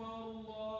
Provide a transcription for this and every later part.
الله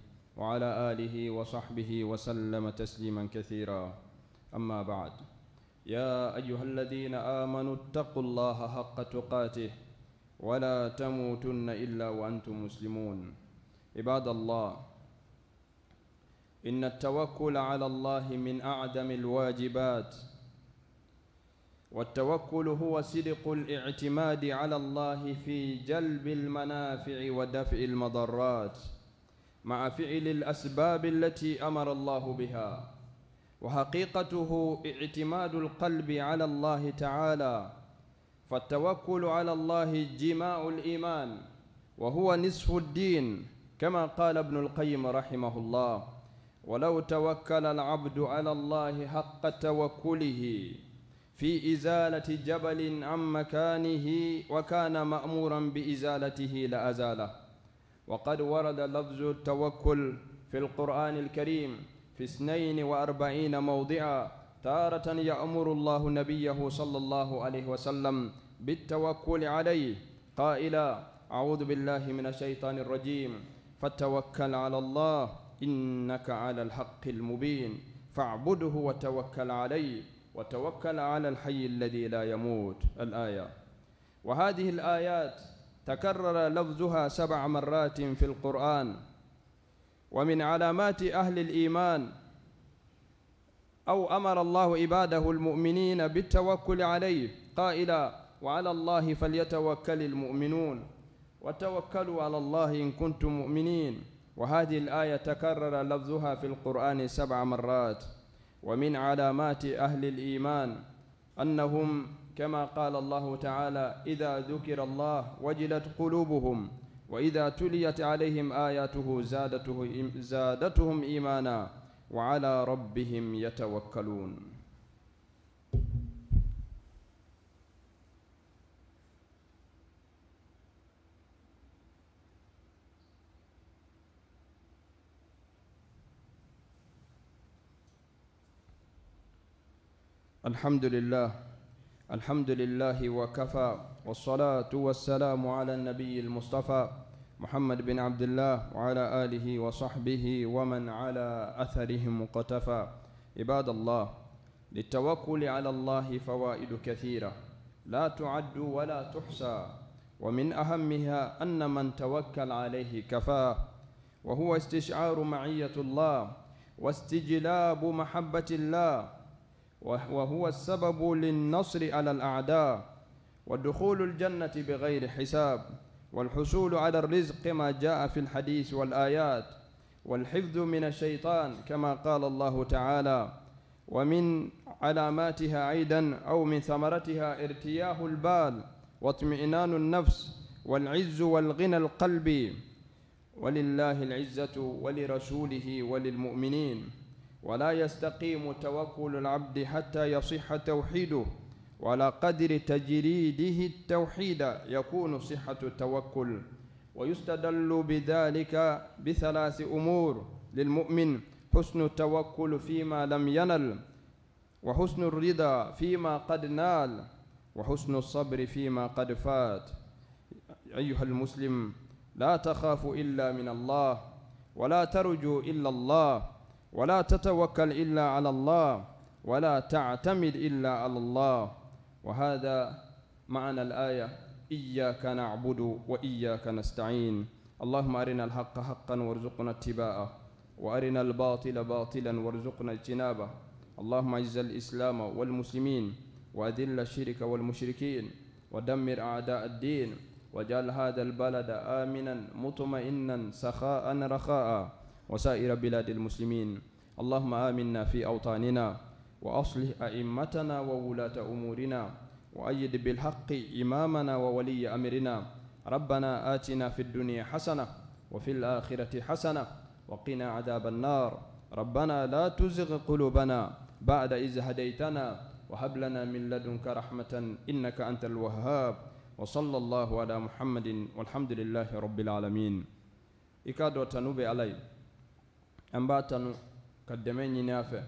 وعلى اله وصحبه وسلم تسليما كثيرا اما بعد يا ايها الذين امنوا اتقوا الله حق تقاته ولا تموتن الا وانتم مسلمون عباد الله ان التوكل على الله من اعدم الواجبات والتوكل هو صدق الاعتماد على الله في جلب المنافع ودفع المضرات مع فعل الأسباب التي أمر الله بها وحقيقته اعتماد القلب على الله تعالى فالتوكل على الله جماع الإيمان وهو نصف الدين كما قال ابن القيم رحمه الله ولو توكل العبد على الله حق توكله في إزالة جبل عن مكانه وكان مأمورا بإزالته لأزاله وقد ورد لفظ التوكل في القرآن الكريم في اثنين وأربعين موضعا تارة يأمر الله نبيه صلى الله عليه وسلم بالتوكل عليه قائلا أعوذ بالله من الشيطان الرجيم فتوكل على الله إنك على الحق المبين فاعبده وتوكل عليه وتوكل على الحي الذي لا يموت الآية وهذه الآيات تكرر لفظها سبع مرات في القرآن ومن علامات أهل الإيمان أو أمر الله عباده المؤمنين بالتوكل عليه قائلا وعلى الله فليتوكل المؤمنون وتوكلوا على الله إن كنتم مؤمنين وهذه الآية تكرر لفظها في القرآن سبع مرات ومن علامات أهل الإيمان أنهم كما قال الله تعالى اذا ذكر الله وجلت قلوبهم واذا تليت عليهم اياته زادته زادتهم ايمانا وعلى ربهم يتوكلون الحمد لله الحمد لله وكفى والصلاة والسلام على النبي المصطفى محمد بن عبد الله وعلى آله وصحبه ومن على أثرهم مقتفى عباد الله للتوكل على الله فوائد كثيرة لا تعد ولا تحصى ومن أهمها أن من توكل عليه كفاه وهو استشعار معية الله واستجلاب محبة الله وهو السبب للنصر على الأعداء ودخول الجنة بغير حساب والحصول على الرزق كما جاء في الحديث والآيات والحفظ من الشيطان كما قال الله تعالى ومن علاماتها أيضا أو من ثمرتها ارتياه البال واطمئنان النفس والعز والغنى القلبي ولله العزة ولرسوله وللمؤمنين ولا يستقيم توكل العبد حتى يصح توحيده وعلى قدر تجريده التوحيد يكون صحة التوكل ويستدل بذلك بثلاث أمور للمؤمن حسن التوكل فيما لم ينل وحسن الرضا فيما قد نال وحسن الصبر فيما قد فات أيها المسلم لا تخاف إلا من الله ولا ترجو إلا الله ولا تتوكل إلا على الله ولا تعتمد إلا على الله وهذا معنى الآية إياك نعبد وإياك نستعين اللهم أرنا الحق حقا وارزقنا اتباعه وأرنا الباطل باطلا وارزقنا اجتنابه اللهم اعز الإسلام والمسلمين وأذل الشرك والمشركين ودمر أعداء الدين وجعل هذا البلد آمنا مطمئنا سخاء رخاء وسائر بلاد المسلمين اللهم آمنا في أوطاننا وأصلح أئمتنا وولاة أمورنا وأيد بالحق إمامنا وولي أمرنا ربنا آتنا في الدنيا حسنة وفي الآخرة حسنة وقنا عذاب النار ربنا لا تزغ قلوبنا بعد إذ هديتنا وهب لنا من لدنك رحمة إنك أنت الوهاب وصلى الله على محمد والحمد لله رب العالمين إكاد وتنوب عليه an b'a tanu ka dɛmɛ ɲini a fɛ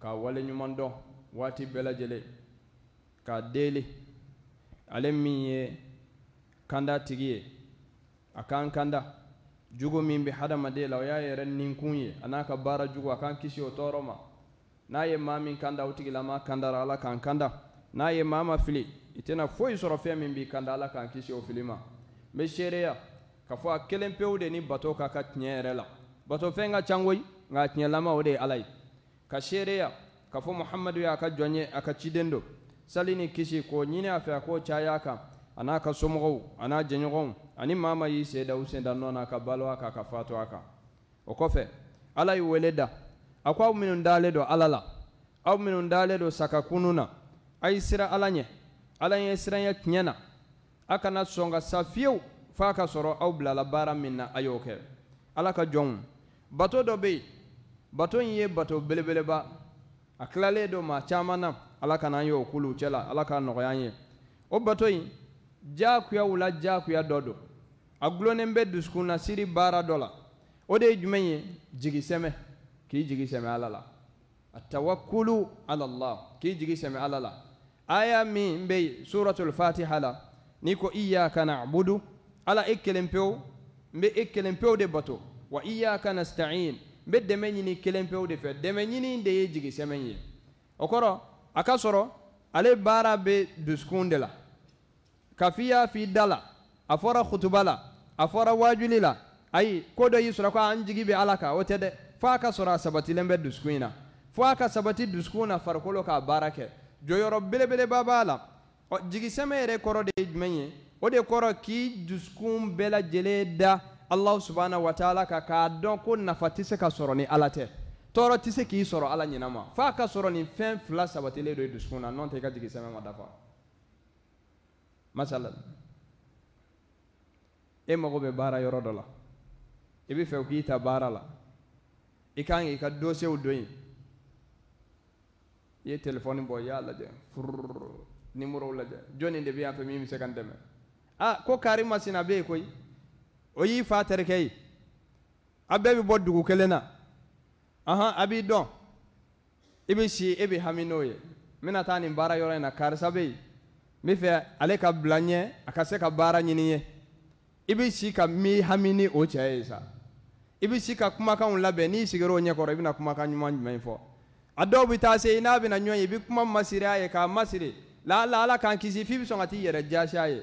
k'a waleɲuman dɔn waati bɛɛ lajɛlen k'a deli ale min ye kanda tigi ye a k'an kanda jugu min bi hadamaden la o y'a yɛrɛ ninkun ye a n'a ka baara jugu a k'an kisi o tɔɔrɔ ma n'a ye maa min kanda o tigilama kandara ala k'an kanda n'a ye maa ma fili i tɛna foyi sɔrɔ fɛn min b'i kanda ala k'an kisi o fili ma n bɛ seereya ka fɔ a kelen pewu de ni bato k'a ka tiɲɛ yɛrɛ la bato fenga ka can koyi nka tiɲɛlama o de ye ala ye ka seereya ka fɔ muhamadu y'a ka jɔn ye a ka ciden do sali ni kisi k'o ɲini a fɛ a k'o caya a kan a n'a ka somɔgɔw a n'a jɛɲɔgɔnw ani maa ma y'i sen da u sen da nɔ na ka balo a kan ka fatu a kan o kɔfɛ ala y'i wele da a ko aw minnu dalen don ala la aw minnu dalen don sagakunun na a y'i sira ala ɲɛ ala ye siranya tiɲɛ na a kana sɔn ka sa fiyewu f'a ka sɔrɔ aw bilala baara min na a y'o kɛ ala ka jɔnw bato dɔ be yen bato in ye bato belebeleba a tilalen do ma caman na ala kana an ye o kuluw cɛla ala k'a nɔgɔya an ye o bato in jaakuyaw la jaakuya dɔ don a gulonnen bɛ dusukun na siri baara dɔ la o de ye jumɛn ye jigisɛmɛ k'i jigi sɛmɛ ala la a tawakulu ala la k'i jigi sɛmɛ ala la aya min bɛ yen suratul fatiha la n'i ko iyaka na'budu ala e kelen pewu n bɛ e kelen pewu de bato wa iyaka nasta'in n bɛ dɛmɛ ɲini kelen pewu de fɛ dɛmɛ ɲini de ye jigisɛmɛ ye o kɔrɔ a ka sɔrɔ ale baara bɛ dusukun de la kafi f'i da la a fɔra kutuba la a fɔra waajuli la ayi ko dɔ y'i sɔrɔ ko an jigi bɛ ala kan o tɛ dɛ fo a ka sɔrɔ a sabatilen bɛ dusukun in na fo a ka sabati dusukun na farikolo k'a baara kɛ jɔyɔrɔ belebeleba b'a la ɔ jigisɛmɛ yɛrɛ kɔrɔ de ye jumɛn ye o de kɔrɔ k'i dusukun bɛɛ lajɛlen da alahu subhana wa taala kan k'a dɔn ko nafa tɛ se ka sɔrɔ ni ala tɛ tɔɔrɔ tɛ se k'i sɔrɔ ala ɲina f'a ka sɔrɔ nin fɛn fila sabatilen don i dusukun na n'o tɛ i ka jigi sɛmɛ ma dafa masala e mago bɛ baara yɔrɔ dɔ la i bɛ fɛ k'i ta baara la i kan k'i ka dosew don yen i ye telefɔni bɔ i y'a lajɛ fururu nimorow lajɛ jɔnni de bɛ yan fɛ min bɛ se ka n dɛmɛ ah ko kari masina be yen koyi o y'i fa terikɛ ye a bɛɛ bɛ bɔ dugu kelen na ahan a b'i dɔn i bɛ si e bɛ hami n'o ye n bɛna taa nin baara yɔrɔ in na karisa bɛ yen n bɛ fɛ ale ka bila n ɲɛ a ka se ka baara ɲini n ye i bɛ si ka min hami ni o cɛ ye sa i bɛ si ka kumakanw labɛn n'i sigir'o ɲɛkɔrɔ i bɛna kumakan ɲuman jumɛn fɔ a dɔw bɛ taa se n'a bɛna ɲɔgɔn ye i bɛ kuma masiri a ye k'a masiri la ala k'an kisi f'i bɛ sɔn ka t'i yɛrɛ jaasi a ye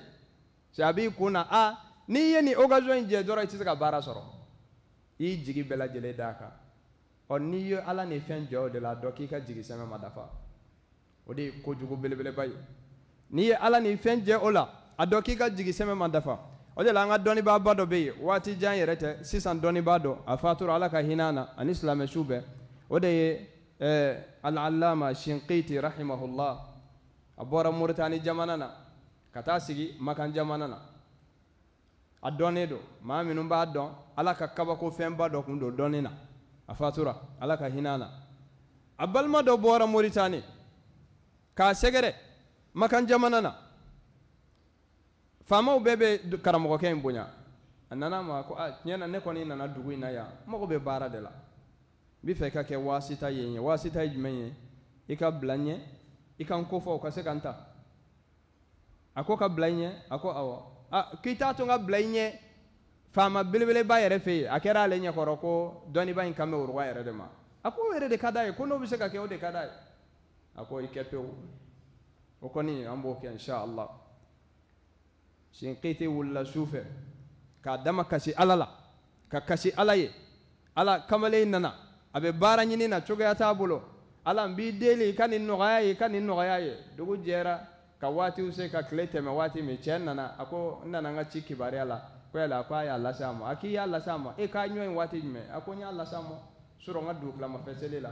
sɛ a b'i kun na a. n'i ye nin occasion in jɛ dɔrɔn i tɛ se ka baara sɔrɔ i y'i jigi bɛɛ lajɛlen d'a kan ɔ n'i ye ala ni fɛn jɔ o de la dɔ k'i ka jigi sɛmɛ ma dafa o de ye kojugu belebeleba ye n'i ye ala ni fɛn jɛ o la a dɔ k'i ka jigi sɛmɛ ma dafa o de la an ka dɔnnibaaba dɔ bɛ yen waati jan yɛrɛ tɛ sisan dɔnnibaa dɔ a fatura ala ka hinɛ a na ani silamɛsu bɛɛ o de ye ɛɛ alalaama shinkiti rahimahullah a bɔra moritani jamana na ka taa sigi makan jamana na. a dɔnnen don maa minnu b'a dɔn ala ka kabako fɛnba dɔ kun don dɔnni na a fatura ala ka hinɛ a la a balima dɔ bɔra moritani k'a sɛgɛrɛ makan jamana na faamaw bɛɛ bɛ karamɔgɔkɛ in bonya a nana ma ko a tiɲɛ na ne kɔni nana dugu in na yan n mago bɛ baara de la n bɛ fɛ i ka kɛ waasita ye n ye waasita ye jumɛn ye i ka bila n ɲɛ i ka n kofɔ o ka se ka n ta a ko ka bila n ɲɛ a ko awɔ Ah, kita tun ka bila i ɲɛ faama belebeleba yɛrɛ fɛ yen a kɛra ale ɲɛkɔrɔ ko dɔnniba in kan bɛ woroba yɛrɛ de ma a ko o yɛrɛ de ka d'a ye ko n'o bɛ se ka kɛ o de ka d'a ye a ko i kɛ pewu o kɔni an b'o kɛ insha allah sen keyite wulila su fɛ k'a dama kasi ala la ka kasi ala ye ala kamalen nana a bɛ baara ɲini na cogoya t'a bolo ala n b'i deli i ka nin nɔgɔya ye i ka nin nɔgɔya ye dugu jɛra ka waatiw se ka tile tɛmɛ waati min cɛ nana a ko n nana n ka ci kibaruya la ko yala ko a y'a lase a ma a k'i y'a lase a ma e k'a ɲɔ in waati jumɛn a ko n y'a lase a ma surɔ n ka don tilamafɛ seli la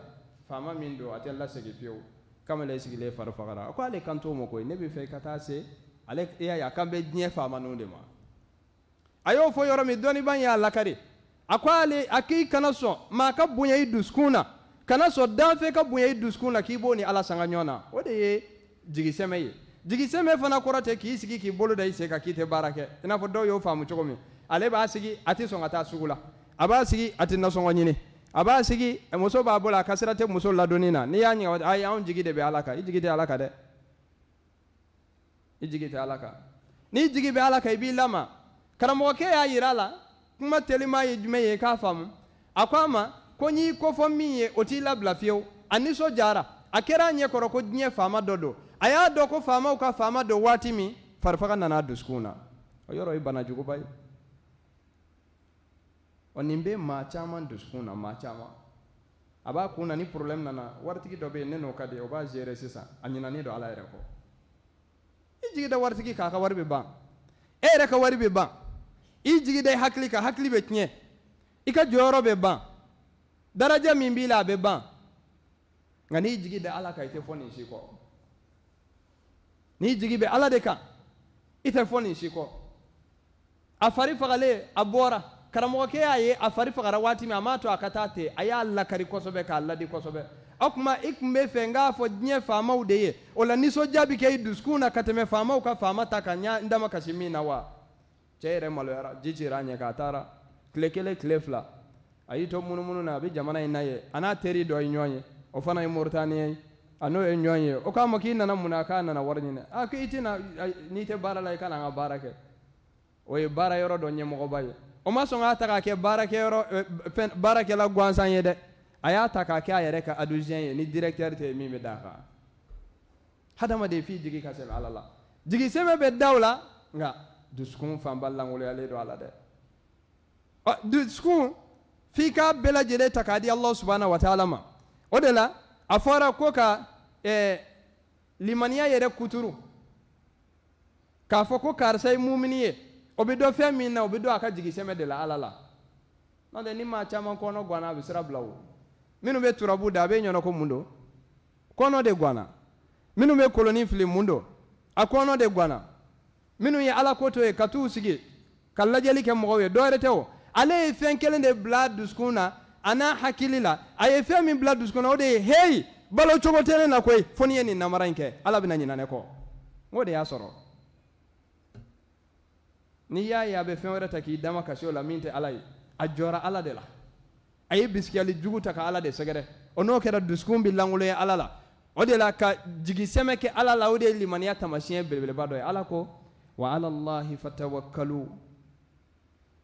faama min don a tɛ lasegin fiyewu kamalen sigilen fari fagara a ko ale kan t'o ma koyi ne bɛ fɛ i ka taa se ale e y'a ye a kan bɛ diɲɛ faama ninnu de ma a y'o fɔ yɔrɔ min dɔnniba y'a lakari a ko ale a k'i kana sɔn maa ka bonya i dusukun na kana sɔn danfɛn ka bonya i dusukun na k'i b'o ni ala sanga ɲɔgɔn na o de ye jigisɛmɛ ye jigisɛ mɛ fana kɔrɔ tɛ k'i sigi k'i bolo da i sen kan k'i tɛ baara kɛ i n'a fɔ dɔw y'o faamu cogo min ale b'a sigi a tɛ sɔn ka taa sugu la a b'a sigi a tɛ nasɔngɔ ɲini a b'a sigi eh, muso b'a bolo a ka sira tɛ muso ladonni na n'i ah, y'a ɲininka ayi anw jigi de bɛ ala kan i jigi tɛ ala kan dɛ i jigi tɛ ala kan n'i jigi bɛ ala kan i b'i lama karamɔgɔkɛ y'a yira la kuma telima ye jumɛn ye k'a faamu a ko a ma ko n y'i kofɔ min ye o t'i labila fiyewu a nisɔndiyara akera nye koro ko diɲɛ fama dodo aya do y'a dɔn ko fama ka faama don waati min farifaga nana do skuna na o yɔrɔ ye bana jugo bay onimbe ma chama do skuna ma chama aba kuna ni problem nana warti ki dobe neno ne n'o ka di o b'a gérer sisan a ɲinanen don ala yɛrɛ ko i jigi da ki k'a ka warbe ba ban e yɛrɛ ka warbe ba ban i jigi da hakli ka hakli be tnye tiɲɛ i ba daraja mimbila be ba nga nijigi be ala kan i tɛ fɔ nin si kɔ n'i jigi bɛ ala de kan i tɛ fɔ nin si kɔ a fari fagalen a bɔra fagara waati min a m'a to a ka taa ten a y'a lakari kosɛbɛ k'a ladi kosɛbɛ o tuma i tun bɛ fɛ n k'a fɔ diɲɛ faamaw de ye o la nisɔndiya bɛ kɛ i dusukun na ka tɛmɛ faamaw ka faama ta kan n dama kasi min na wa cɛ malo maloyara jiji cira a ɲɛ kan a taara tile kelen tile fila na bi jamana inaye na ye a teri dɔ ye o fana ye mauritaniya ye a n'o ye ɲɔgɔn ye o k'a ma k'i nana mun na k'a nana wari ɲini a k'i tɛna n'i tɛ baara la i kana an ka baara kɛ o ye baara yɔrɔ dɔ ɲɛmɔgɔba ye o ma sɔn k'a ta k'a kɛ baarakɛyɔrɔ fɛn baarakɛla gansan ye dɛ a y'a ta k'a kɛ a yɛrɛ ka aduziyɛn ye ni directeur tɛ min bɛ d'a kan hadamaden f'i jigi ka sɛbɛ ala la jigi sɛbɛ bɛ da o la nka dusukun fanba lankolonyalen don a la dɛ ɔ dusukun f'i k'a bɛɛ lajɛlen ta k'a di alahu subahana wa taala ma o de la a fɔra ko ka eh, limaniya yɛrɛ kuturu k'a fɔ ko karisa ye mumini ye o bɛ dɔn fɛn min na o bɛ dɔn a ka jigisɛmɛ de la ala la n'o tɛ ni maa caman kɔnɔ ganna a bɛ sira bila o minnu bɛ turabu da a bɛ ɲɛna ko mun don kɔnɔ de ganna minnu bɛ koloni fili mun don a kɔnɔ de ganna minnu ye ala ko to ye ka t'u sigi ka lajɛli kɛ mɔgɔw ye dɔwɛrɛ tɛ o ale ye fɛn kelen de bila dusukun na ana hakili la a ye fɛn min bila dusukɔnɔ o de ye heyi balo cogo tɛ ne na koyi fo ni ye nin namara in kɛ ala bɛna ɲina ne kɔ n de y'a sɔrɔ n'i y'a ye a bɛ fɛn wɛrɛ ta k'i dama kasi o la min tɛ ala ye a jɔra ala de la a ye bisikiyali jugu ta ka ala de sɛgɛrɛ o n'o kɛra dusukun bɛ lankolonya ala la o de la ka jigisɛmɛ kɛ ala la o de ye limaniya taamasiyɛn belebeleba dɔ ye ala ko wa ala allahi fatawakkalu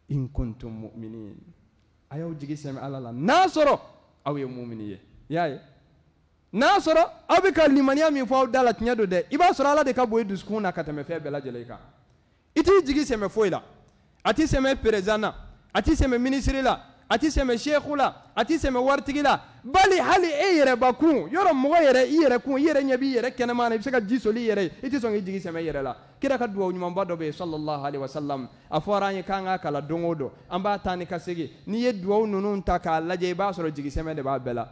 in kuntum mu'minin a y'aw jigi sɛmɛ ala la n'a sɔrɔ aw ye mumuni ye i y'a ye n'a sɔrɔ aw bɛ ka limaniya min fɔ aw da la tiɲɛ don dɛ i b'a sɔrɔ ala de ka bon i dusukun na ka tɛmɛ fɛn bɛɛ lajɛlen kan i t'i jigi sɛmɛ foyi la a t'i sɛmɛ perezan na a t'i sɛmɛ minisiri la ati sɛmɛ sheikhu la ati sɛmɛ waritigi la bali hali e yɛrɛ bakun yɔrɔ mɔgɔ yɛrɛ i yɛrɛ kun i yɛrɛ ɲɛ b'i yɛrɛ kɛnɛma na i bɛ se ka ji soli yɛrɛ i tɛ sɔn k'i jigi sɛmɛ i yɛrɛ la kira ka duwawu ɲumanba dɔ be yen sallallahu alaihi wasallam a fɔra an ye k'an k'a kala don o don an b'a taa ni ka segin n'i ye duwawu ninnu ta k'a lajɛ i b'a sɔrɔ jigi sɛmɛ de b'a bɛɛ la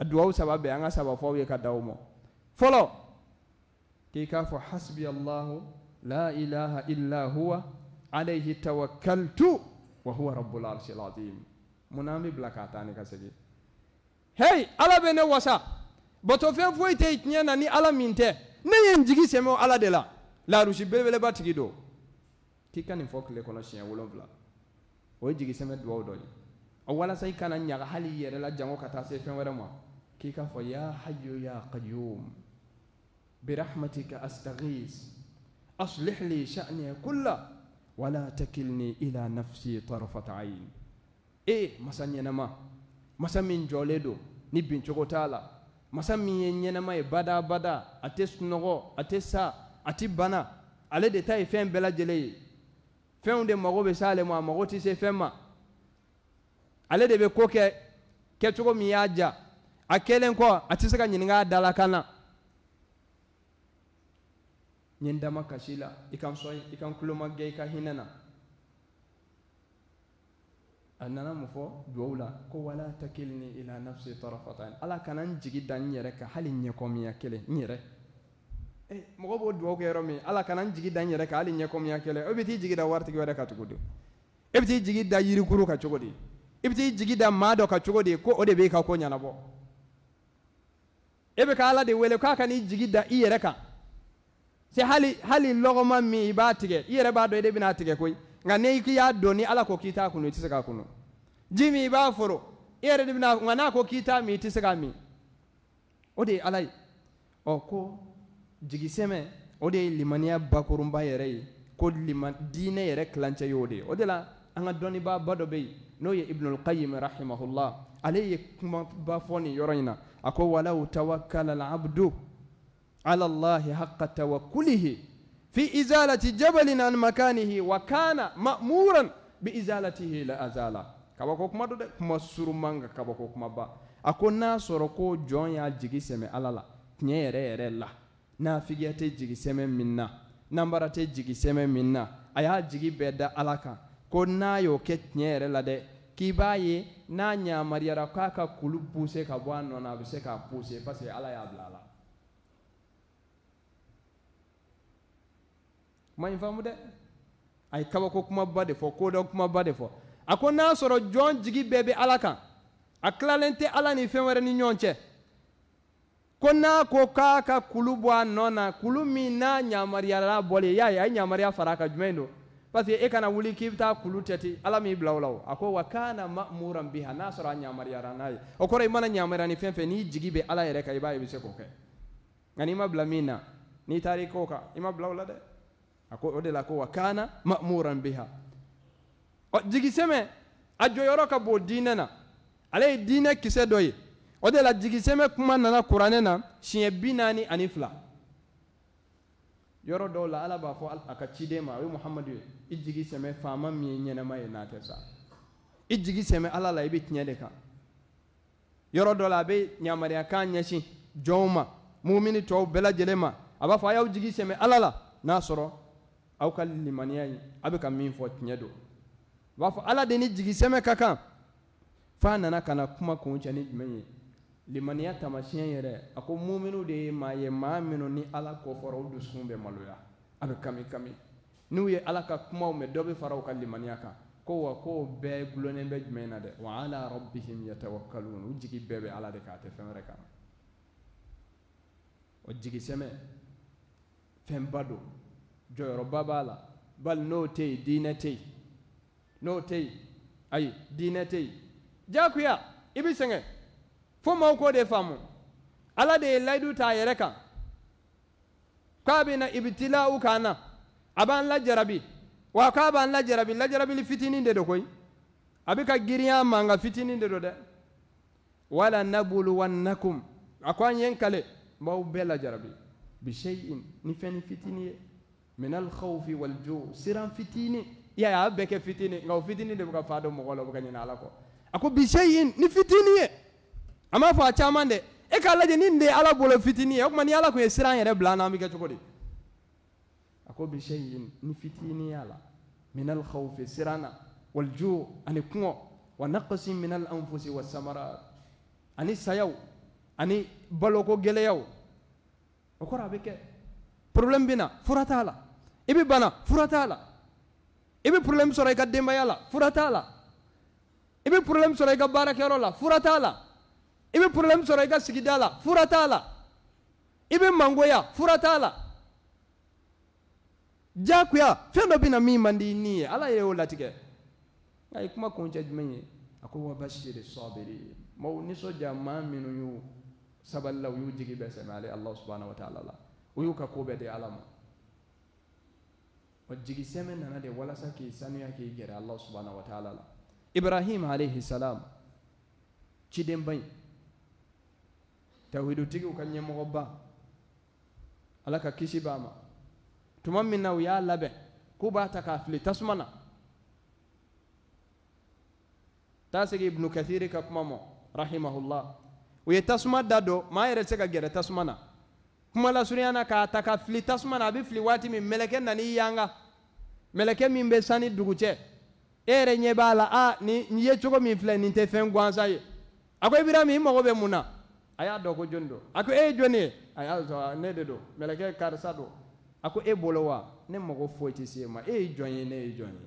a duwawu saba bɛɛ an ka saba fɔ ye ka da o fɔlɔ k'i k'a fɔ hasbi allahu la ilaha illa huwa alayhi tawakkaltu وهو رب العرش العظيم منامي بلاكاتاني كسجي هاي على بين وسا بتوفي فوي تيتني ناني على مينته نين جيجي سمو على دلا لا روشي بل بل باتيكي دو k'i ka nin fɔ tile kɔnɔ siɲɛ wolonfila o ye jigisɛmɛ duwawu dɔ ye o walasa i kana ɲaga hali i yɛrɛ la jango ka taa se fɛn wɛrɛ ma k'i k'a fɔ ya hayyu ya qayyum birahmatika astaghis aslih li sha'ni kulla wala takilni ila nafsi tarfata ayn e masa ɲɛnama masa min jɔlen ni bincogo chokotala la masa min ye ɲɛnama ye badabada a tɛ sunɔgɔ sa ati bana ale de ta fem bela jele fem ye de mago be s'ale ma a mago ti se fema ma ale de be ko kɛ kɛcogo yaja akelen ja a kɛlen kɔ a tɛ se ka n ye n dama kasi la i ka n sɔn i ka a nana mun fɔ duwawu la ko wala takilni ila nafsi tarafatan ala kana n jigi da n yɛrɛ ka hali ɲɛkɔmiya kelen n yɛrɛ e eh, mɔgɔ b'o duwawu kɛ yɔrɔ min ala kana n jigi da n yɛrɛ ka hali ɲɛkɔmiya kelen e bi t'i jigi da waritigi wɛrɛ ka cogo di e bi t'i jigi da yirikuru ka cogo di i bi t'i jigi da maa dɔ ka cogo di ko o de b'i ka ko ɲɛnabɔ e bɛ ka ala de wele k'a ka jigi da i yɛrɛ kan se hali hali lɔgɔma min i b'a tigɛ i yɛrɛ b'a dɔn i de bɛna tigɛ koyi nka n'i k'i y'a dɔn ni ala ko k'i t'a kunu i tɛ se k'a kunu ji min i b'a foro i yɛrɛ de bɛna nka n'a ko k'i t'a min i tɛ se k'a min o de ye ala ye ɔ oh, ko jigisɛmɛ o de ye limaniya bakurunba yɛrɛ ye ko liman diinɛ yɛrɛ kilancɛ ye de ye o de la an ka dɔnnibaaba dɔ bɛ yen n'o ye ibnul qayyim rahimahullah ale ye kumaba fɔ nin yɔrɔ in na a ko walawu tawakkala al abdu ala llahi haqa tawakkulihi fi izalati jabalin an makanihi wa kana ma'muran bi izalatihi la azala kaba ko kuma dode kuma suru manga kaba ko kuma ba a ko n'a sɔrɔ ko jon y'a jigi seme alala nye yere yere la na figiya te jigi seme minna nambara te jigi seme minna aya jigi beda alaka ko n'a y'o kɛ nye yere la de kibaye n'a nya mariara kaka kulu ka bɔ a na a k'a puse pase ala y'a blala kuma in faamu dɛ a ye kabako kumaba de fɔ kodɔn kumaba de fɔ a ko n'a sɔrɔ jɔn jigi bɛɛ bɛ ala kan a tilalen tɛ ala ni fɛn wɛrɛ ni ɲɔgɔn cɛ ko n'a ko k'a ka kulu bɔ a nɔ na kulu min n'a ɲamariyara bɔlen y'a ye a ye ɲamariya fara a kan jumɛn don parce que e kana wuli k'i bɛ taa kulu tɛti ala m'i bila o la o a ko wa kana ma'muran biha n'a sɔrɔ a ɲamariyara n'a ye o kɔrɔ i mana ɲamariya ni fɛn fɛn n'i jigi bɛ ala yɛrɛ kan i b'a ye i bɛ se k'o kɛ nka n'i ma bila min na n'i taara i k'o kan i ma bila o la dɛ o ko wakana ma'muran biha ɔ jigisɛmɛ a jɔyɔrɔ ka bo dinena ale ye diinɛ kisɛ dɔ ye o de la jigisɛmɛ kuma nana qur'ane na siɲɛ bi naani ani fila yɔrɔ la ala b'a fɔ al ka ciden ma wi ye muhamadu ye i jigi sɛmɛ faama min ye ɲɛnɛma ye n'a tɛ sa i jigi sɛmɛ ala la i bɛ tiɲɛ de kan yɔrɔ dɔ la be bɛ yamaruya kan ɲɛsin jɔnw ma mumini to bela jelema aba fa y'aw jigi seme ala la nasoro aw ka limaniya in a bɛ ka min fɔ tiɲɛ don b'a fɔ ala de ni jigisɛmɛ ka kan f'a nana ka na kuma kuncɛ ni jumɛn ye limaniya taamasiyɛn yɛrɛ a ko muminu de ye maa ye maa minnu ni ala kɔfɔra u dusukun bɛ maloya a bɛ kami kami n'u ye ala ka kumaw mɛn dɔ bɛ fara u ka limaniya kan ko wa ko bɛɛ gulonnen bɛ jumɛn na dɛ wa ala rabbihim yatawakkalun u jigi bɛɛ bɛ ala de kan a tɛ fɛn wɛrɛ kan o jigisɛmɛ fɛnba don jɔyɔrɔba b'a la bali n'o tɛ yen diinɛ tɛ yen n'o tɛ yen ayi diinɛ tɛ yen diyagoya i bɛ sɛgɛn fo maaw k'o de faamu ala de ye layidu t'a a yɛrɛ kan k'a bɛ na ibitila u kan na a b'an lajarabi wa k'a b'an lajarabi lajarabili fitinin de don koyi a bɛ ka girinya mankan fitinin de don dɛ wala nabulu wa nakum a ko an ye n kale n b'aw bɛɛ lajarabi bishayin ni fɛn ni fitinin ye. من الخوف والجوع سيران فتيني يا يا بك فتيني غو فتيني دي بك فادو مغولو بك نينا لاكو اكو بشيء ني فتيني اما فا تشامان دي e k'a lajɛ ni nin de ye ala bolo fitinin ye o tuma ni ala tun ye siran yɛrɛ bila an na an bɛ kɛ cogo di a ko bi se yen ni fitinin y'a la minɛli xaw fɛ siran na walijo ani kungɔ wa naqasi minɛli an fosi wa samara ani sayaw ani baloko gɛlɛyaw o kɔrɔ a bɛ kɛ problème bɛ na fura t'a la i bɛ bana fura t'a la i bɛ problème sɔrɔ i ka denbaya la fura t'a la i bɛ problème sɔrɔ i ka baarakɛyɔrɔ la fura t'a la i bɛ problème sɔrɔ i ka sigida la fura t'a la i bɛ mangoya fura t'a la diyagoya fɛn dɔ bina na min man di ni ye ala y'o latigɛ nka i kuma kuncɛ jumɛn ye a ko wa basiri sabiri maaw nisɔndiya maa minnu y'u sabalila u y'u jigi bɛɛ sɛmɛ ale ala subahana wa taala la u y'u ka ko bɛɛ di ala ma wa jigi sɛmɛ nana de walasa k'i sanuya k'i gɛrɛ allah subhanahu wa taala la ibrahim alayhi salam cidenba tawhidu tawhidutigiw ka ɲɛmɔgɔba ala ka kisi b'a ma tuma min na u y'a labɛn k'u b'a ta k'a fili tasuma na taa segi ibnu kathiri ka kuma mɔ rahimahullah u ye tasuma da dɔ maa yɛrɛ se ka gɛrɛ tasuma na kumalasurunya na k'a ta ka fili tasuma na a bɛ fili waati min mɛlɛkɛ nan'i yanga mɛlɛkɛ min bɛ sanni dugucɛ e yɛrɛ ɲɛ b'a la a ni n ye cogo min filɛ nin tɛ fɛn gansan ye a ko ibirahima i mago bɛ mun na a y'a dɔn ko jɔnni don a ko e ye jɔnni ye a y'a sɔrɔ ne de don mɛlɛkɛ karisa don a ko e bolo wa ne mago foyi tɛ se e ma e ye jɔn ye ne ye jɔn ye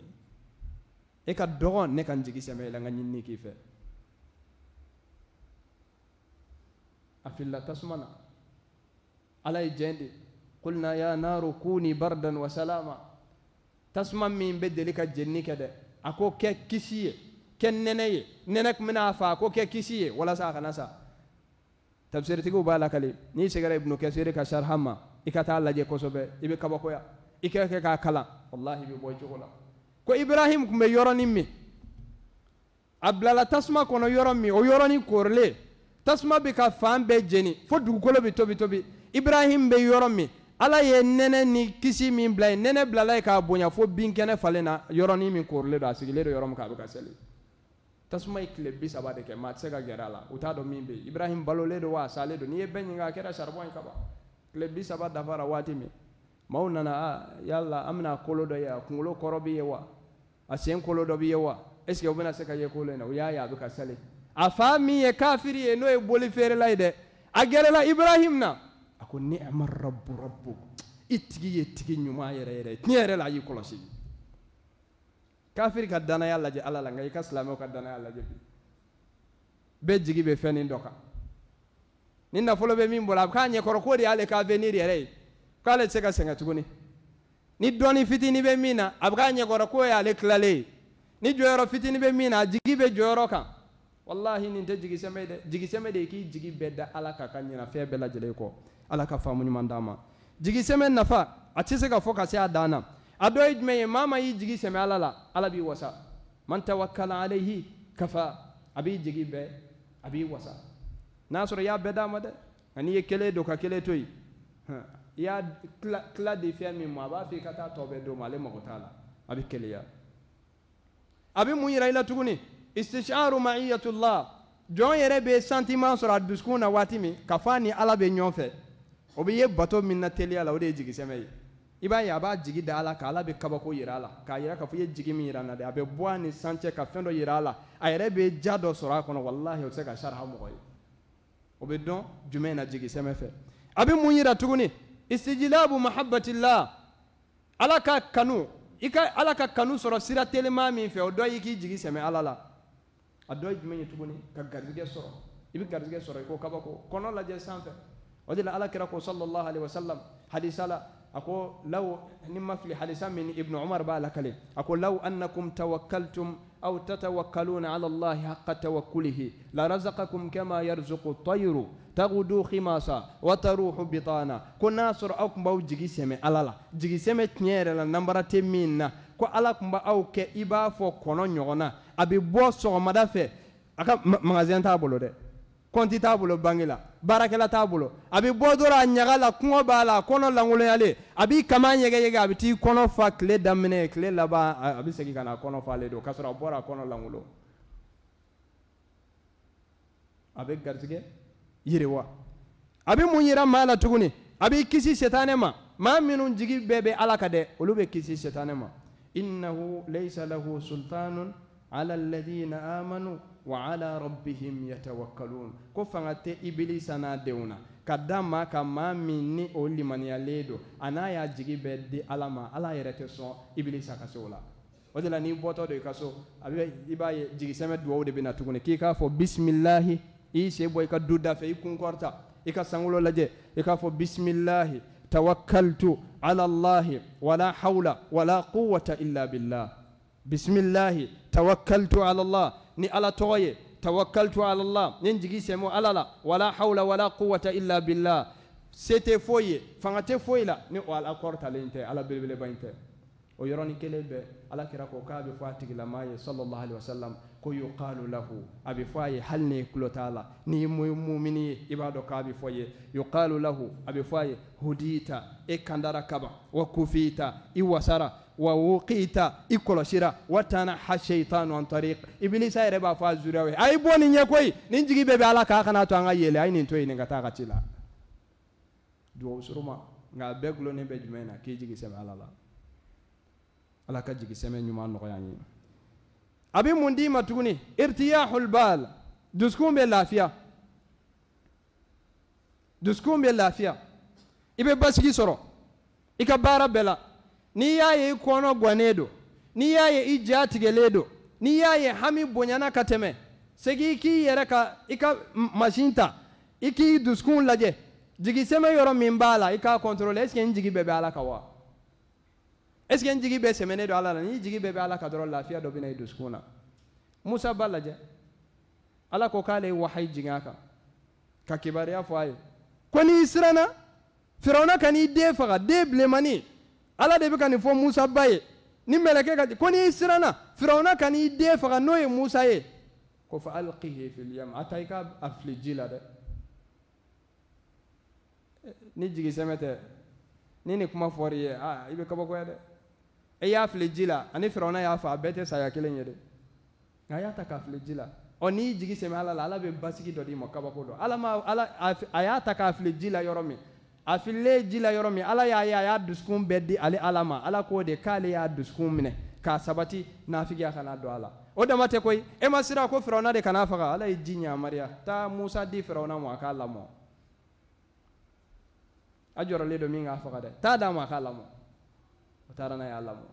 e ka dɔgɔ ne ka n jigi sɛmɛ i la n ka ɲinini k'i fɛ a filila tasuma na ala ye jɛn de قلنا يا نار كوني بردا وسلاما tasuma min bɛ deli ka jenini kɛ dɛ a ko kɛ kisi ye kɛ nɛnɛ ye nɛnɛ kun bɛna a fa a ko kɛ kisi ye walasa a kana sa tafsiritigiw b'a lakale n'i sɛgɛra ibnu kasiri ka sharha ma i ka taa lajɛ kosɛbɛ i bɛ kabakoya i ka kɛ k'a kalan walahi i bɛ bɔ i cogo la ko ibrahim kun bɛ yɔrɔnin min a bilala tasuma kɔnɔ yɔrɔ min o yɔrɔnin korilen tasuma bɛ ka fan bɛɛ jeni fo dugukolo bɛ tobi tobi ibrahim bɛ yɔrɔ min ala ye nɛnɛ ni kisi min bila ye nɛnɛ bilala ye k'a bonya fo binkɛnɛ falen na yɔrɔnin min korilen don a sigilen don yɔrɔ min kan a bɛ ka seli tasuma ye tile bi saba de kɛ maa tɛ se ka gɛrɛ a la u t'a dɔn min bɛ yen ibrahim balolen don wa a salen don n'i ye bɛɛ ɲininka a kɛra saribɔn ye ka ban tile bi saba dafara waati min maaw nana a yala an bɛna kolo dɔ ye a kunkolo kɔrɔ bɛ ye wa a sen kolo dɔ bɛ ye wa est u bɛna se ka ye kolo in na u y'a ye a bɛ ka seli a fa min ye kafiri ye n'o ye boli feerela ye dɛ a gɛrɛla ibrahim na a ko ni'ma rabbu rabu i tigi ye tigi ɲuman yɛrɛ yɛrɛ tiɲɛ yɛrɛ la a y'i kɔlɔsi kafiri ka danaya lajɛ ala la nka i ka silamɛw ka danaya lajɛ bi bɛɛ jigi bɛ fɛn nin dɔ kan ni nafolo bɛ min bɔra a bɛ k'a ɲɛkɔrɔ k'o de y'ale ka avenir yɛrɛ ye k'ale tɛ se ka sɛgɛn tuguni ni dɔɔni fitini bɛ min na a bɛ k'a ɲɛkɔrɔ k'o y'ale tilalen ye ni jɔyɔrɔ fitini bɛ min na a jigi bɛ jɔyɔrɔ kan walahi nin tɛ jigisɛmɛ ye dɛ jigisɛmɛ de ye k'i jigi bɛɛ da ala k'a ka ɲinafɛn bɛɛ lajɛlen kɔ ala ka faamu ɲuman d'a ma jigi sɛmɛ nafa a tɛ se ka fɔ ka se a dan na a dɔ ye jumɛn ye maa y'i jigi sɛmɛ ala la ala b'i wasa man tawakkala alayhi kafa a b'i jigi bɛɛ a b'i wasa n'a sɔrɔ i y'a bɛɛ d'a ma dɛ nka n'i ye kelen don ka kelen to yen i y'a tila tila di fɛn min ma a b'a fɔ i ka taa tɔ bɛɛ d'o ma ale mago t'a la a bɛ keleya a bɛ mun yira i la tuguni istisharu ma'iyatullah jɔn yɛrɛ bɛ sentiment sɔrɔ a dusukun na waati min ka fɔ a ni ala bɛ ɲɔgɔn fɛ o bɛ ye bato min na teliya la o de ye jigisɛmɛ ye i b'a ye a b'a jigi da a la ka ala bɛ kabako yira a la k'a yira k'a fɔ i ye jigi min yira n na dɛ a bɛ bɔ a ni san cɛ ka fɛn dɔ yira a la a yɛrɛ bɛ ja dɔ sɔrɔ a kɔnɔ walahi o tɛ se ka sariya mɔgɔ ye o bɛ dɔn jumɛn na jigisɛmɛ fɛ a bɛ mun yira tuguni istijilabu mahabatila ala ka kanu i ka ala ka kanu sɔrɔ sira telima min fɛ o dɔ y'i k'i jigi sɛmɛ ala la a dɔ ye jumɛn ye tuguni ka garijɛgɛ sɔrɔ i bɛ garijɛgɛ sɔrɔ i ko kabako kɔnɔ lajɛ sanfɛ wajila alakira ko sallallahu alaihi wasallam hadisala ako law ni mafli hadisa min ibnu umar bala kale ako law annakum tawakkaltum aw tatawakkaluna ala allah haqqa tawakkulihi la razaqakum kama yarzuqu tayru tagudu khimasa wa taruhu bitana ko aw au kumba ujigi seme alala jigi seme tnyere la nambara temina ko ala kumba au ke ibafo kono nyona abi bo so madafe aka magazin tabulo de kɔnti t'a bolo bange la baarakɛla t'a bolo a bɛ bɔ dɔrɔn a ɲaga la kɔngɔ b'a la kɔnɔ lankolonyalen a b'i kama ɲɛgɛɲɛgɛ a bɛ t'i kɔnɔ fa tile daminɛ tile laban a bɛ segin ka na kɔnɔ falen don k'a sɔrɔ a bɔra kɔnɔ lankolon a bɛ garijɛgɛ yiriwa a bɛ mun yira maa la tuguni a b'i kisi setanɛ ma maa minnu jigi bɛɛ bɛ ala ka dɛ olu bɛ kisi setanɛ ma innahu laysa lahu sultanun ala alladhina amanu وعلى ربهم يتوكلون كفنت إبليس أنا ديونا كدما كما مني أولي من يليدو أنا يا جيجي بدي ألما ألا يرتسون إبليس كسولا ودلا ني بوتو دو كسو أبي إبا جيجي سمع دعوة بنا تكون كيكا فو بسم الله إيشي بوي دودا في يكون كورتا إيكا سانغولو لجي إيكا فو بسم الله توكلت على الله ولا حول ولا قوة إلا بالله بسم الله توكلت على الله ni ala tɔgɔ ye tawakkaltu ala allah n ye ala la wala hawla wala quwwata illa billah se tɛ foyi ye fanga tɛ ni o ala kɔrɔtalen ala belebeleba in o yɔrɔnin kelen bɛɛ ala kira ko k'a bɛ fɔ a sallallahu alaihi wasallam ko yuqalu lahu a bɛ fɔ a ni kulo t'a la n'i ye mumini ye i b'a yuqalu lahu a bɛ hudita e kandara kaban wa kufita i wawuqita i watana ha sheitanu an tariq iblisa yɛrɛ b'a fɔ a zuriyaw ye a ye bɔ nin ɲɛ koyi nin jigi bɛɛ bɛ ala k'a kana to an ka yɛlɛ a ye nin to yen nin ka taa a ka ci la duwawu suruma nka a bɛɛ gulonnen bɛ jumɛn na k'i jigi sɛbɛ ala la ala ka jigi sɛbɛ ɲuman nɔgɔya an ye a bɛ mun d'i ma tuguni irtiyahul bal dusukun bɛ lafiya dusukun bɛ lafiya i bɛ basigi sɔrɔ i ka baara bɛɛ la n'i ye i gwanedo n'i y'a ye i ja n'i y'a ye hami bonyana kateme segi i k'i yɛrɛ ka ika mashinta iki duskun laje jigi dusukun yoro mimbala ika kontrole eske la i jigi bɛɛ bɛ ala kan wa est ce que n jigi bɛɛ sɛmɛnen don ala n'i jigi bebe bɛ ala kan dɔrɔn lafiya dɔ bɛ musa balaje lajɛ ala ko k'ale ye wahayi jigin a kan ka kibaruya fɔ a ye ko n'i siranna firawuna ka ala de bɛ ka nin fɔ musa ba ye ni mɛlɛkɛ ka ko n'i siranna firawuna ka n'i den faga n'o ye musa ye ko fa alqihi fil yam a ta i ka a fili ji la dɛ ni jigisɛmɛ tɛ ni nin kuma fɔr'i ye aa i bɛ kabakoya dɛ e y'a fili ji la ani firawuna y'a fa a bɛɛ tɛ saya kelen ye dɛ nka a y'a ta k'a fili ji la ɔ n'i jigi sɛmɛ ala la ala bɛ basigi dɔ d'i ma kabako dɔ ala ma ala a y'a ta k'a fili ji la yɔrɔ min a fililen ji la yɔrɔ min ala y'a ye a y'a dusukun bɛɛ di ale ala ma ala k'o de k'ale y'a dusukun minɛ k'a sabati nafigiya kana don a la o dama tɛ koyi e ma sira ko firawuna de kana faga ala ye ji ɲamariya taa musa di firawuna ma a k'a lamɔ a jɔrɔlen don min k'a faga dɛ taa d'a ma a k'a lamɔ o taara n'a y'a lamɔ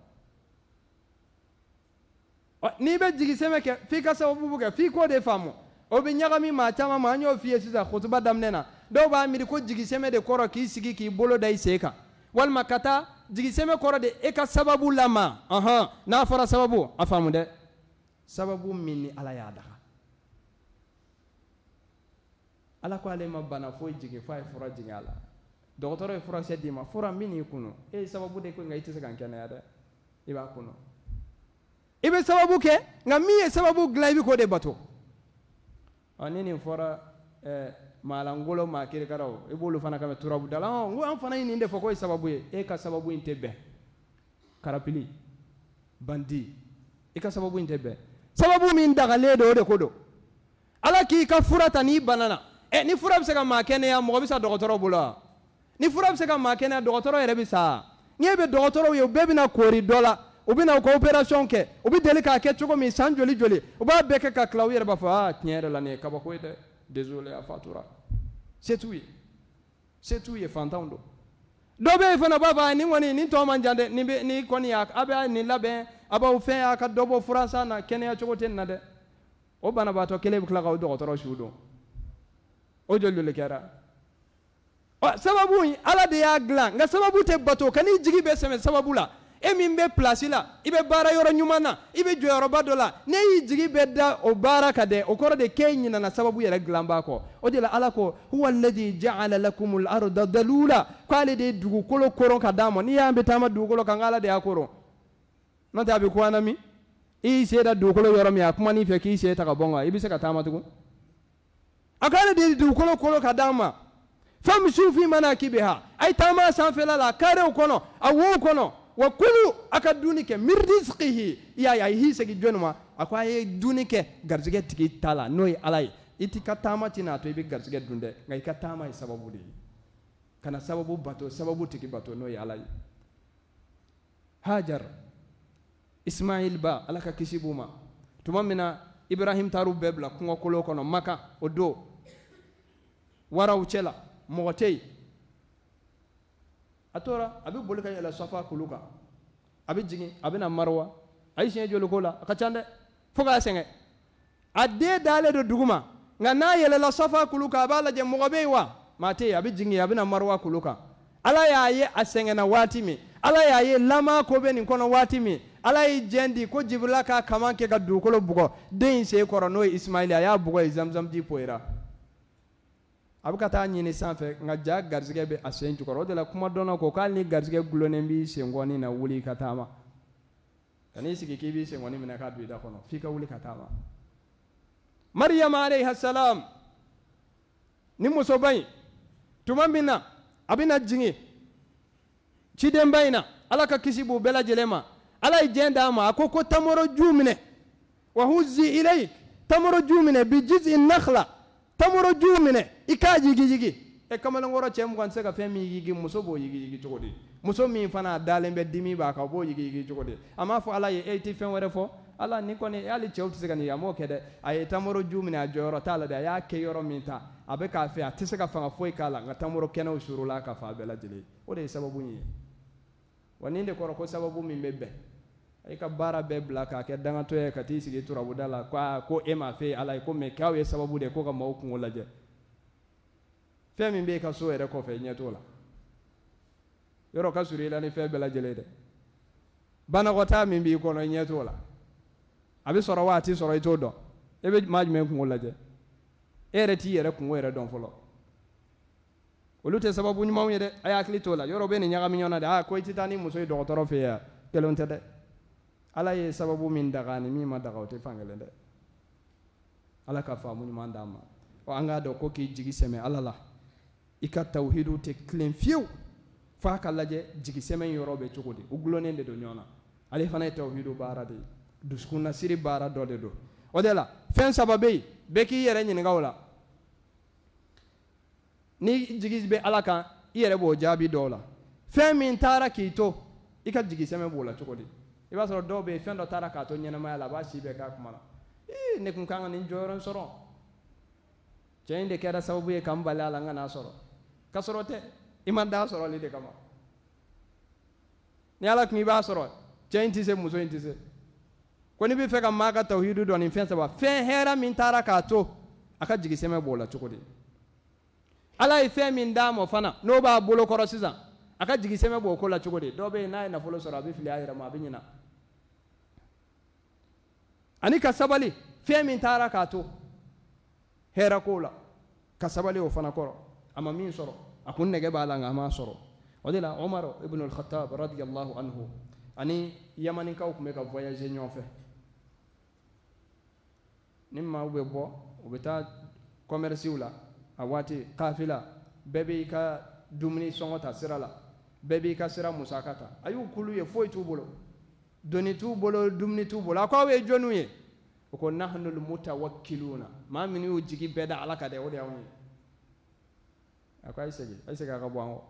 n'i bɛ jigisɛmɛ kɛ f'i ka sababu kɛ f'i k'o de faamu o bɛ ɲagami maa caman ma an y'o f'i ye sisan kutuba daminɛ na dɔw b'a miiri ko jigisɛmɛ de kɔrɔ k'i sigi k'i bolo da i sen kan walima ka taa jigisɛmɛ kɔrɔ de e ka sababu lama ɔhɔn n'a fɔra sababu a faamu dɛ sababu min ni ala y'a daga ala ko ale ma bana foyi jigin f'a ye fura jigin a la dɔgɔtɔrɔ ye furakisɛ d'i ma fura min n'i kunu e ye sababu de ko nka i tɛ se ka n kɛnɛya dɛ i b'a kunu i bɛ sababu kɛ nka min ye sababu dilan i bɛ k'o de bato ɔ ni nin fɔra ɛɛ. Eh, malangolo ma kirikaraw i b'olu fana kama turabu dala oh, n an fana ye nin de fɔ k'o ye sababu ye e ka sababu in tɛ bɛn karapili bandi i e ka sababu in tɛ bɛn sababu min dagalen don o de ko don ala k'i ka fura ta n'i banana ɛ e, ni fura bɛ se ka maa kɛnɛya mɔgɔ bɛ sa dɔgɔtɔrɔ bolo wa ni fura bɛ se ka maa kɛnɛya dɔgɔtɔrɔ yɛrɛ bɛ sa n'i e bɛ dɔgɔtɔrɔw ye u bɛɛ bɛna koori dɔ la u bɛna u ka opération kɛ u bɛ deli k'a kɛ cogo min san joli joli u b'a bɛɛ kɛ ka tila u yɛrɛ b'a fɔ aa tiɲɛ yɛrɛ la nin ye kabako ye dɛ désolé afatura c'est tout ye c'est tout ye fantanw do dɔ bɛ yen fana b'a fɔ nin kɔni nin tɔ man jan dɛ nin bɛ nin kɔni y'a a bɛ nin labɛn a b'aw fɛn y'a ka dɔ bɔ furasa na kɛnɛya cogo tɛ nin na dɛ o banabaatɔ kelen bɛ tila k'aw dɔgɔtɔrɔ su don o joli joli kɛra ɔ sababu in ala de y'a dilan nka sababu tɛ bato kan'i jigi bɛ sɛmɛ sababu la e min bɛ pilasi la i bɛ baara yɔrɔ ɲuman na i bɛ jɔyɔrɔba dɔ la ne y'i jigi bɛ da o baara ka dɛ o kɔrɔ de k'e ɲinana sababu yɛrɛ dilan b'a kɔ o de la ala ko huwa ladi jaala lakumul arda dalula k'ale de ye dugukolo koron ka d'a ma n'i y'an bɛ taama dugukolo kan k'ala de y'a koron n'o tɛ a bɛ ku an na min i y'i sen da dugukolo yɔrɔ min a kuman'i fɛ k'i sen ta ka bɔ n kan i bɛ se ka taama tugun a k'ale de ye dugukolo koron ka d'a ma famsu fi manakibiha a ye taama sanfɛla la kare kɔnɔ a wow wa kulu aka ka dumuni kɛ miridisikihi i y'a ye a y'i segi jɔnni ma a ko a ye dumuni kɛ garijɛgɛ tigi ta la n'o ye ala ye i t'i ka taama ti n'a to i bɛ garijɛgɛ dun dɛ nka i ka taama ye sababu de ye kana sababu bato sababu tigi bato n'o ye ala ye hajar ismail ba ala ka kisi b'u ma tuma min na ibrahim taar'u bɛɛ bila kungokolo kɔnɔ maka o don waraw cɛla mɔgɔ tɛ yen a tora a bɛ boli ka yɛlɛ safa kulu kan a bɛ jigin a bɛ na mariwa a ye siɲɛ joli k'o la a ka ca dɛ fo k'a sɛgɛn a den dalen don dugu ma nka n'a yɛlɛla safa kulu kan a b'a lajɛ mɔgɔ bɛ yen wa maa tɛ yen a bɛ jigin a bɛ na mariwa kulu kan ala y'a ye a sɛgɛnna waati min ala y'a ye lama ko bɛ nin kɔnɔ waati min ala y'i jɛn di ko jibirila k'a kaman kɛ ka dugukolo bugɔ den in sen kɔrɔ n'o ye isimayɛli a y'a bugɔ ye zamzam ji poyera a bɛ ka taa ɲini sanfɛ nka ja garisɛgɛ bɛ a sen jukɔrɔ o de la kuma dɔnna ko k'ale ni garisɛgɛ gulonnen b'i senkɔni na wuli ka taama ka sigi k'i b'i senkɔni minɛ k'a don i da kɔnɔ f'i ka wuli ka taama mariyama aleyhi salam ni musoba in tuma min na a bɛna jigin cidenba in na ala ka kisi b'u bɛɛ lajɛlen ma ala ye diɲɛ d'a ma a ko ko tamaro ju minɛ wa huzi ilayik tamaro ju minɛ bi jizi nakhla tamaro juu minɛ i k'a jigi jigi e kamalenkɔrɔ cɛ mugan tɛ se ka fɛn min yigi muso b'o yigi cogo di muso min fana dalen bɛ dimi b'a kan o b'o yigi yigi cogo di a m'a fɔ ala ye e tɛ fɛn wɛrɛ fɔ ala ni kɔni hali cɛw tɛ se ka nin ye a m'o kɛ dɛ a ye tamaro ju minɛ a jɔyɔrɔ t'a la dɛ a y'a kɛ yɔrɔ min ta a bɛ k'a fɛ a tɛ se ka fanga foyi k'a la nka tamaro kɛnɛw surula a ka fan bɛɛ lajɛlen o de ye sababu ye wa nin de kɔrɔ ko sababu min bɛ bɛn e ka baara bɛɛ bila k'a kɛ dangatɔ ye ka t'i sigi turabuda la ko ko e m'a fɛ ala ye ko mɛ k'aw ye sababu de ye ko ka maaw kungo lajɛ fɛn min b'e e ka so yɛrɛ kɔfɛ ɲɛ t'o la yɔrɔ ka surun i la ni fɛn bɛɛ lajɛlen dɛ banakɔtaa min b'i kɔnɔ i ɲɛ t'o la a bɛ sɔrɔ wa a ti sɔrɔ i t'o dɔn e bɛ maa jumɛn kungo lajɛ e yɛrɛ t'i yɛrɛ kungo yɛrɛ dɔn fɔlɔ olu tɛ sababu ɲumanw ye dɛ a' hakili t'o la yɔrɔ bɛ nin ɲagami ɲɔgɔn na dɛ a ko i tɛ taa ni muso ye dɔgɔtɔrɔ fɛ yan kelen tɛ dɛ ala ye sababu min daga ni min ma daga o tɛ fankelen dɛ ala ka faamu ɲuman d'an ma ɔ an k'a dɔn ko k'i jigi sɛmɛ ala la i ka tawhidu tɛ tilen fiyewu f'a ka lajɛ jigisɛmɛ yɔrɔ bɛ cogo di u gulonnen de don ɲɔgɔn na ale fana ye tawhidu baara de ye dusukunnasiri baara dɔ de don o de la fɛn saba bɛ yen bɛɛ k'i yɛrɛ ɲininka o la ni jigi bɛ ala kan i yɛrɛ b'o jaabi dɔw la fɛn min taara k'i to i ka jigisɛmɛ b'o la cogo di i b'a sɔrɔ dɔw bɛ yen fɛn dɔ taara k'a to ɲɛnɛmaya la a b'a si bɛɛ k'a kuma na ee ne kun kan ka nin jɔyɔrɔ in sɔrɔ cɛ in de kɛra sababu ye ka n bali a la n ka n'a sɔrɔ ka sɔrɔ tɛ i ma d'a sɔrɔ ale de kama ni ala kun i b'a sɔrɔ cɛ in tɛ se muso in tɛ se ko n'i bɛ fɛ ka maa ka tawhidu dɔn nin fɛn saba fɛn hɛrɛ min taara k'a to a ka jigisɛmɛ b'o la cogo di ala ye fɛn min d'a ma fana n'o b'a bolo kɔrɔ sisan a ka jigisɛmɛ b'o ko la cogo di dɔw bɛ yen n'a ye nafolo sɔrɔ a bɛ fili a yɛrɛ ma a bɛ ɲina أني كسبلي في من تارا كاتو هيرا كولا كسبلي وفنا كورا أما مين صرو أكون نجيب على ما صرو ودلا عمر ابن الخطاب رضي الله عنه أني يمن كاوك ميكا فواياجي نيوفة نما وبيبو وبتا كوميرسيولا أواتي قافلة بيبي كا دومني سونغوتا سيرالا بيبي كا سيرا مساكاتا أيو كلو يفوي توبولو doni t'u bolo dumuni t'u bolo a ko aw ye jɔnniw ye o ko nahanul mutawakkiluna maa min y'u jigi bɛɛ da ala ka dɛ o de y'anw ye a ko ayi segin ayi segin a ka bɔ an kɔ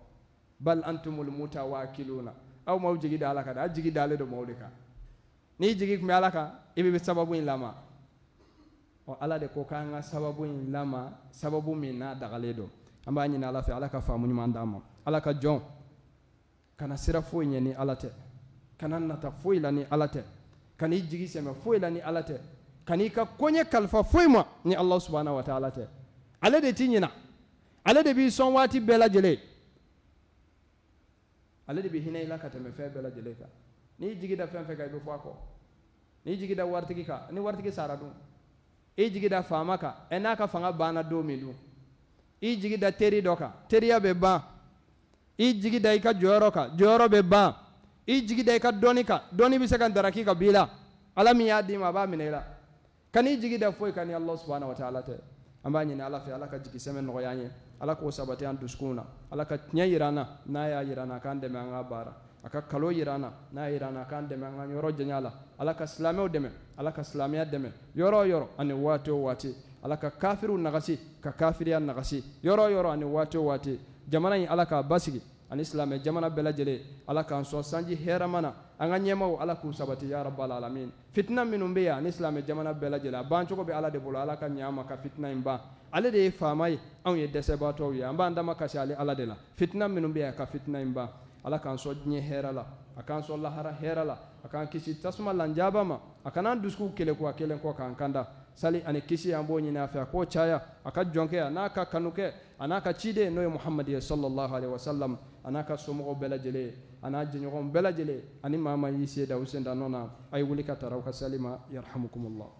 bal antumul mutawakiluna aw m'aw jigi da ala ka dɛ aw jigi dalen don maaw de kan n'i jigi tun bɛ ala kan i bɛ sababu in lama ɔ ala de ko k'an ka sababu in lama sababu min n'a dagalen don an b'a ɲini ala fɛ ala ka faamu ɲuman d'an ma ala ka jɔn kana sira foyi ɲɛ ni ala tɛ kana nata foyi la ni ala tɛ kan'i jigi sɛmɛ foyi la ni ala tɛ kan'i ka koɲɛ kalifa foyi ma ni ala subhanahu wa taala tɛ ale de ti ɲina ale de b'i sɔn waati bɛɛ lajɛlen ale de bi hinɛ i la ka tɛmɛ fɛn bɛɛ lajɛlen kan n'i jigi da fɛn fɛn kan i bɛ fɔ a kɔ n'i jigi da waritigi kan ni waritigi sara dun i jigi da faama kan ɛ n'a ka fanga banna don min dun i jigi da teri dɔ kan teriya bɛ ban i jigi da i ka jɔyɔrɔ kan jɔyɔrɔ bɛ ban i jigi da i ka dɔɔni kan dɔɔni bɛ se ka daraki ka bila la ala min y'a d'i ma a b'a minɛ i la ka n'i jigi da foyi kan ni ala subahana wa taala tɛ an b'a ɲini ala fɛ ala ka jigi sɛmɛ nɔgɔya an ye ala k'o sabati an dusukun na ala ka tiɲɛ yira an na n'a y'a yira an na k'an dɛmɛ an ka baara a ka kalo yira an na n'a yira an na k'an dɛmɛ an ka yɔrɔ janya la ala ka silamɛw dɛmɛ ala ka silamɛya dɛmɛ yɔrɔ o yɔrɔ ani waati o waati ala ka kafiriw nagasi ka kafiriya nagasi yɔrɔ o yɔrɔ ani waati o waati jamana in ala k'a basigi ani silamɛ jamana bɛɛ lajɛlen ala k'an sɔn sanji heramana na an ka ɲɛmaw ala k'u sabati ya rabbal alamin fitina minnu bɛ yan ani silamɛ jamana bɛɛ lajɛlen a ban cogo bɛ ala de bolo ala ka ɲɛ ma ka fitina in ban ale de ye faama ye anw ye dɛsɛbaatɔw ye an b'an dama kasi ale ala de la fitina minnu bɛ yan ka fitina in ban ala k'an sɔn diɲɛ hɛrɛ la a k'an sɔn lahara hɛrɛ la a k'an kisi tasuma lanjaba ma a kan'an dusukuw ko a kelen kɔ k'an kanda sali ane kisi ambo nyina afya ko chaya akajjonke anaka kanuke anaka chide noye muhammad sallallahu alaihi wasallam anaka somo belajele anaje nyogon belajele ani mama yisi da usenda nona ay wulika tarawka salima yarhamukumullah